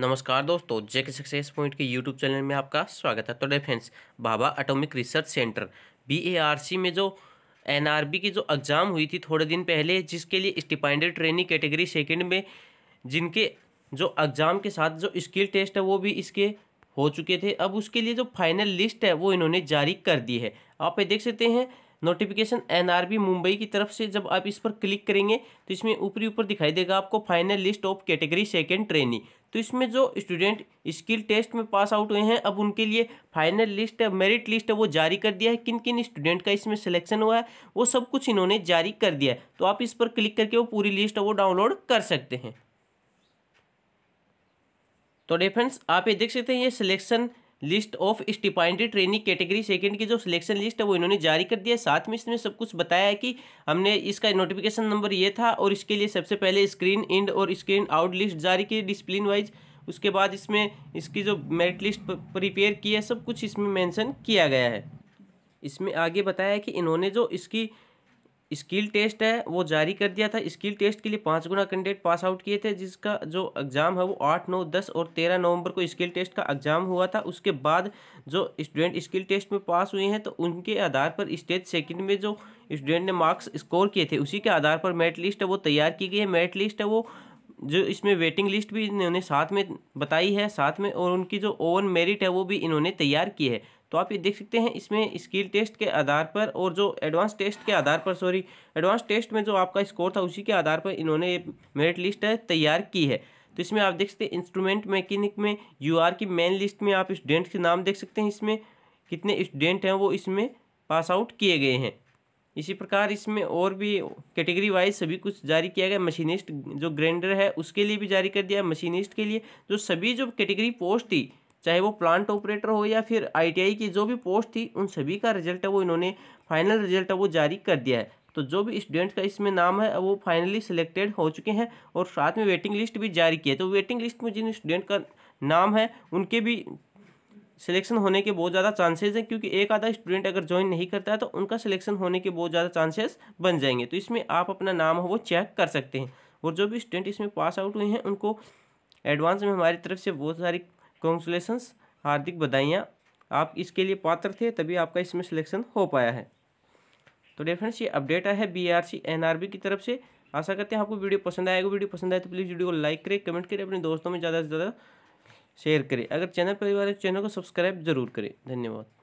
नमस्कार दोस्तों JK success point के यूट्यूब चैनल में आपका स्वागत है तो defence Bhabha atomic research centre BARC में जो एनआरबी की जो एग्ज़ाम हुई थी थोड़े दिन पहले जिसके लिए स्टिपाइंडेड ट्रेनिंग कैटेगरी सेकंड में जिनके जो एग्ज़ाम के साथ जो स्किल टेस्ट है वो भी इसके हो चुके थे अब उसके लिए जो फाइनल लिस्ट है वो इन्होंने जारी कर दी है आप ये देख सकते हैं नोटिफिकेशन एनआरबी मुंबई की तरफ से जब आप इस पर क्लिक करेंगे तो इसमें ऊपरी ऊपर दिखाई देगा आपको final list of category second trainee तो इसमें जो स्टूडेंट स्किल टेस्ट में पास आउट हुए हैं अब उनके लिए फाइनल लिस्ट मेरिट लिस्ट वो जारी कर दिया है किन किन स्टूडेंट का इसमें सिलेक्शन हुआ है वो सब कुछ इन्होंने जारी कर दिया है तो आप इस पर क्लिक करके वो पूरी लिस्ट वो डाउनलोड कर सकते हैं तो डिफ्रेंड्स आप ये देख सकते हैं ये selection list of stipendiary training category second की जो सिलेक्शन लिस्ट है वो इन्होंने जारी कर दिया साथ में इसमें सब कुछ बताया है कि हमने इसका नोटिफिकेशन नंबर ये था और इसके लिए सबसे पहले स्क्रीन इंड और स्क्रीन आउट लिस्ट जारी की डिसप्लिन वाइज उसके बाद इसमें इसकी जो मेरिट लिस्ट प्रिपेयर की है सब कुछ इसमें मैंसन किया गया है इसमें आगे बताया है कि इन्होंने जो इसकी स्किल टेस्ट है वो जारी कर दिया था स्किल टेस्ट के लिए पाँच गुना कैंडिडेट पास आउट किए थे जिसका जो एग्ज़ाम है वो आठ नौ दस और तेरह नवंबर को स्किल टेस्ट का एग्ज़ाम हुआ था उसके बाद जो स्टूडेंट स्किल टेस्ट में पास हुए हैं तो उनके आधार पर स्टेज सेकंड में जो स्टूडेंट ने मार्क्स स्कोर किए थे उसी के आधार पर मेरिट लिस्ट है वो तैयार की गई है मेरिट लिस्ट है वो जो इसमें वेटिंग लिस्ट भी इन्होंने साथ में बताई है साथ में और उनकी जो ओवन मेरिट है वो भी इन्होंने तैयार की है तो आप ये देख सकते हैं इसमें स्किल टेस्ट के आधार पर और जो एडवांस टेस्ट के आधार पर सॉरी एडवांस टेस्ट में जो आपका स्कोर था उसी के आधार पर इन्होंने ये मेरिट लिस्ट तैयार की है तो इसमें आप देख सकते हैं इंस्ट्रूमेंट मैकेनिक में यू की मेन लिस्ट में आप स्टूडेंट के नाम देख सकते हैं इसमें कितने स्टूडेंट हैं वो इसमें पास आउट किए गए हैं इसी प्रकार इसमें और भी कैटेगरी वाइज सभी कुछ जारी किया गया मशीनिस्ट जो ग्रेंडर है उसके लिए भी जारी कर दिया मशीनिस्ट के लिए जो सभी जो कैटेगरी पोस्ट थी चाहे वो प्लांट ऑपरेटर हो या फिर आईटीआई की जो भी पोस्ट थी उन सभी का रिजल्ट है वो इन्होंने फाइनल रिजल्ट है वो जारी कर दिया है तो जो भी स्टूडेंट का इसमें नाम है वो फाइनली सिलेक्टेड हो चुके हैं और साथ में वेटिंग लिस्ट भी जारी किया है तो वेटिंग लिस्ट में जिन स्टूडेंट का नाम है उनके भी सिलेक्शन होने के बहुत ज़्यादा चांसेस हैं क्योंकि एक आधा स्टूडेंट अगर ज्वाइन नहीं करता है तो उनका सिलेक्शन होने के बहुत ज़्यादा चांसेस बन जाएंगे तो इसमें आप अपना नाम हो वो चेक कर सकते हैं और जो भी स्टूडेंट इसमें पास आउट हुए हैं उनको एडवांस में हमारी तरफ से बहुत सारी कॉन्सुलेशंस हार्दिक बधाइयाँ आप इसके लिए पात्र थे तभी आपका इसमें सिलेक्शन हो पाया है तो डेफ्रेंड्स ये अपडेट आया है B R C N R B की तरफ से आशा करते हैं आपको वीडियो पसंद आएगा वीडियो पसंद आए तो प्लीज़ वीडियो को लाइक करें कमेंट करें अपने दोस्तों में ज़्यादा से ज़्यादा शेयर करें अगर चैनल परिवार चैनल को सब्सक्राइब जरूर करें धन्यवाद